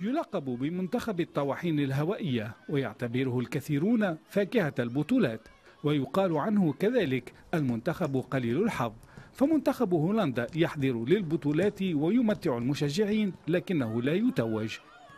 يلقب بمنتخب الطواحين الهوائية ويعتبره الكثيرون فاكهة البطولات ويقال عنه كذلك المنتخب قليل الحظ فمنتخب هولندا يحضر للبطولات ويمتع المشجعين لكنه لا يتوج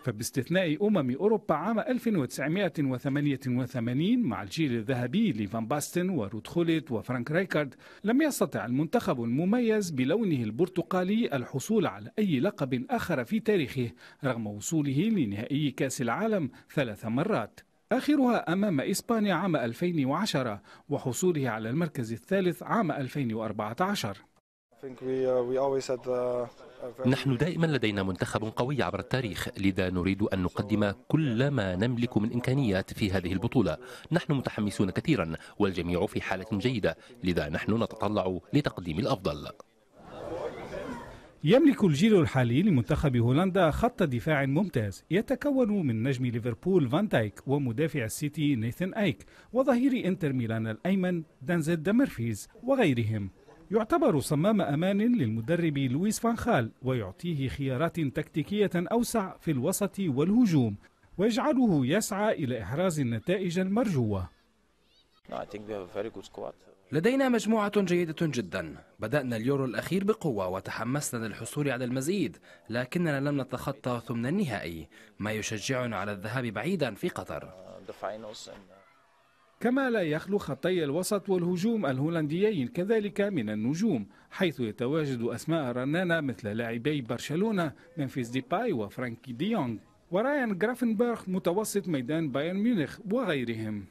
فباستثناء أمم أوروبا عام 1988 مع الجيل الذهبي لفان باستن ورود خوليت وفرانك رايكارد لم يستطع المنتخب المميز بلونه البرتقالي الحصول على أي لقب آخر في تاريخه رغم وصوله لنهائي كأس العالم ثلاث مرات آخرها أمام إسبانيا عام 2010 وحصوله على المركز الثالث عام 2014 نحن دائما لدينا منتخب قوي عبر التاريخ لذا نريد أن نقدم كل ما نملك من إمكانيات في هذه البطولة نحن متحمسون كثيرا والجميع في حالة جيدة لذا نحن نتطلع لتقديم الأفضل يملك الجيل الحالي لمنتخب هولندا خط دفاع ممتاز يتكون من نجم ليفربول فان دايك ومدافع السيتي نيثن ايك وظهير انتر ميلان الايمن دانزيد دامرفيز وغيرهم يعتبر صمام أمان للمدرب لويس فانخال ويعطيه خيارات تكتيكية أوسع في الوسط والهجوم ويجعله يسعى إلى إحراز النتائج المرجوة لدينا مجموعة جيدة جدا بدأنا اليورو الأخير بقوة وتحمسنا للحصول على المزيد لكننا لم نتخطى ثمن النهائي ما يشجعنا على الذهاب بعيدا في قطر uh, كما لا يخلو خطي الوسط والهجوم الهولنديين كذلك من النجوم حيث يتواجد أسماء رنانة مثل لاعبي برشلونة منفيس ديباي وفرانكي ديونغ ورايان جرافنبرغ متوسط ميدان بايرن ميونخ وغيرهم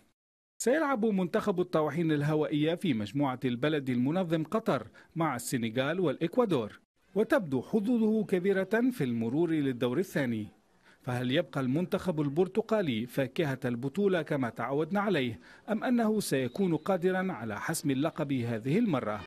سيلعب منتخب الطواحين الهوائية في مجموعة البلد المنظم قطر مع السنغال والإكوادور وتبدو حظوظه كبيرة في المرور للدور الثاني فهل يبقى المنتخب البرتقالي فاكهة البطولة كما تعودنا عليه أم أنه سيكون قادرا على حسم اللقب هذه المرة